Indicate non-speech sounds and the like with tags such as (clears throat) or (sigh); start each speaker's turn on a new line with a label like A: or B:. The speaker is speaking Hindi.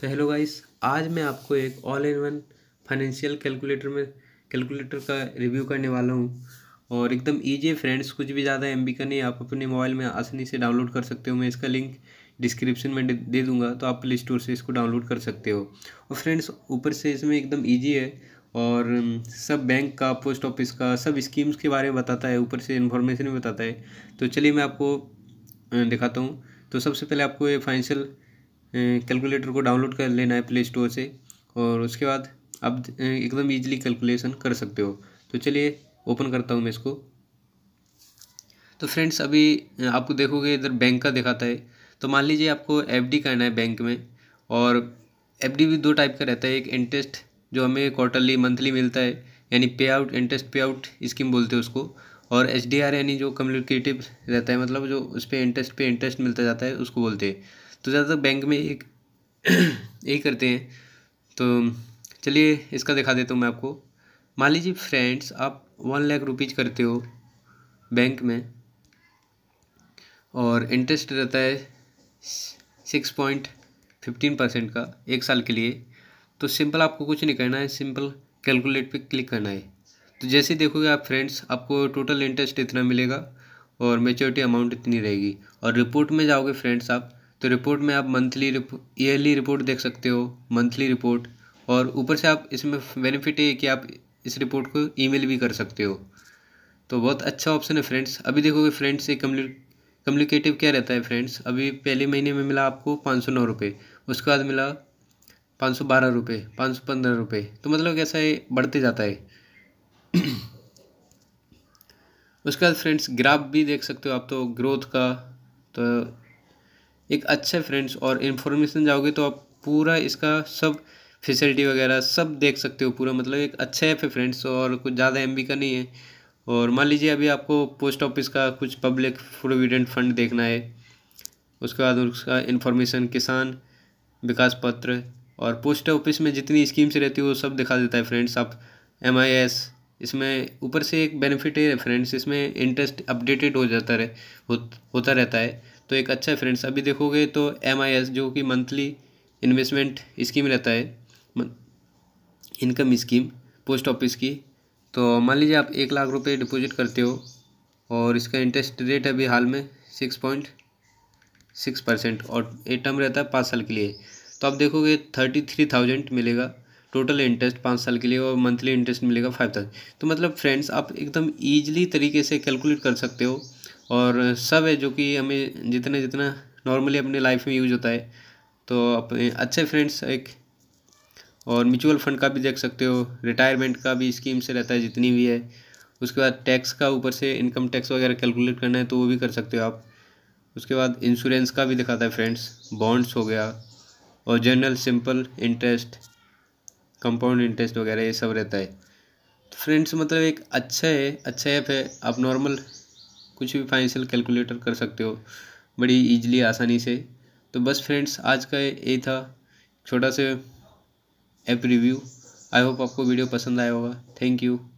A: तो हेलो गाइस आज मैं आपको एक all in one financial calculator में कैलकुलेटर का रिव्यू करने वाला हूँ और एकदम ईजी है फ्रेंड्स कुछ भी ज़्यादा एम का नहीं आप अपने मोबाइल में आसानी से डाउनलोड कर सकते हो मैं इसका लिंक डिस्क्रिप्शन में दे दूंगा तो आप प्ले स्टोर से इसको डाउनलोड कर सकते हो और फ्रेंड्स ऊपर से इसमें एकदम ईजी है और सब बैंक का पोस्ट ऑफिस का सब स्कीम्स के बारे में बताता है ऊपर से इन्फॉर्मेशन भी बताता है तो चलिए मैं आपको दिखाता हूँ तो सबसे पहले आपको ये फाइनेंशियल कैलकुलेटर को डाउनलोड कर लेना है प्ले स्टोर से और उसके बाद आप एकदम ईजिली कैलकुलेसन कर सकते हो तो चलिए ओपन करता हूँ मैं इसको तो फ्रेंड्स अभी आपको देखोगे इधर बैंक का दिखाता है तो मान लीजिए आपको एफ करना है बैंक में और एफ भी दो टाइप का रहता है एक इंटरेस्ट जो हमें क्वार्टरली मंथली मिलता है यानी pay out interest pay out scheme बोलते हैं उसको और एच यानी जो कम्युनिकेटिव रहता है मतलब जो उस पर इंटरेस्ट पे इंटरेस्ट मिलता जाता है उसको बोलते हैं तो ज़्यादातर बैंक में एक यही करते हैं तो चलिए इसका दिखा देता हूँ मैं आपको मान लीजिए फ्रेंड्स आप वन लाख रुपीज़ करते हो बैंक में और इंटरेस्ट रहता है सिक्स पॉइंट फिफ्टीन परसेंट का एक साल के लिए तो सिंपल आपको कुछ नहीं करना है सिंपल कैलकुलेट पे क्लिक करना है तो जैसे देखोगे आप फ्रेंड्स आपको टोटल इंटरेस्ट इतना मिलेगा और मेच्योरिटी अमाउंट इतनी रहेगी और रिपोर्ट में जाओगे फ्रेंड्स आप तो रिपोर्ट में आप मंथली ईयरली रिपोर्ट देख सकते हो मंथली रिपोर्ट और ऊपर से आप इसमें बेनिफिट है कि आप इस रिपोर्ट को ईमेल भी कर सकते हो तो बहुत अच्छा ऑप्शन है फ्रेंड्स अभी देखोगे फ्रेंड्स ये कम्युनिकेटिव क्या रहता है फ्रेंड्स अभी पहले महीने में मिला आपको पाँच सौ नौ रुपये उसके बाद मिला पाँच सौ बारह रुपये पाँच सौ पंद्रह रुपये तो मतलब कैसा है बढ़ते जाता है (clears throat) उसके बाद फ्रेंड्स ग्राफ भी देख सकते हो आप तो ग्रोथ का तो एक अच्छे फ्रेंड्स और इन्फॉर्मेशन जाओगे तो आप पूरा इसका सब फैसिलिटी वगैरह सब देख सकते हो पूरा मतलब एक अच्छा ऐप है फ्रेंड्स और कुछ ज़्यादा एम का नहीं है और मान लीजिए अभी आपको पोस्ट ऑफिस का कुछ पब्लिक प्रोविडेंट फंड देखना है उसके बाद उसका इन्फॉर्मेशन किसान विकास पत्र और पोस्ट ऑफिस में जितनी स्कीम्स रहती है वो सब दिखा देता है फ्रेंड्स आप एम इसमें ऊपर से एक बेनिफिट है फ्रेंड्स इसमें इंटरेस्ट अपडेटेड हो जाता रहे हो, होता रहता है तो एक अच्छा है फ्रेंड्स अभी देखोगे तो एम जो कि मंथली इन्वेस्टमेंट स्कीम रहता है इनकम स्कीम पोस्ट ऑफिस की तो मान लीजिए आप एक लाख रुपए डिपॉजिट करते हो और इसका इंटरेस्ट रेट अभी हाल में सिक्स पॉइंट सिक्स परसेंट और ए टर्म रहता है पाँच साल के लिए तो आप देखोगे थर्टी थ्री थाउजेंड मिलेगा टोटल इंटरेस्ट पाँच साल के लिए और मंथली इंटरेस्ट मिलेगा फाइव थाउजेंड तो मतलब फ्रेंड्स आप एकदम ईजिली तरीके से कैलकुलेट कर सकते हो और सब है जो कि हमें जितने जितना नॉर्मली अपने लाइफ में यूज होता है तो अपने अच्छे फ्रेंड्स एक और म्यूचुअल फंड का भी देख सकते हो रिटायरमेंट का भी स्कीम से रहता है जितनी भी है उसके बाद टैक्स का ऊपर से इनकम टैक्स वगैरह कैलकुलेट करना है तो वो भी कर सकते हो आप उसके बाद इंश्योरेंस का भी दिखाता है फ्रेंड्स बॉन्ड्स हो गया और general simple interest compound interest वगैरह ये सब रहता है फ्रेंड्स तो मतलब एक अच्छा है अच्छा ऐप है आप नॉर्मल कुछ भी फाइनेंशियल कैलकुलेटर कर सकते हो बड़ी ईजिली आसानी से तो बस फ्रेंड्स आज का ये था छोटा सा ऐप रिव्यू आई होप आपको वीडियो पसंद आया होगा थैंक यू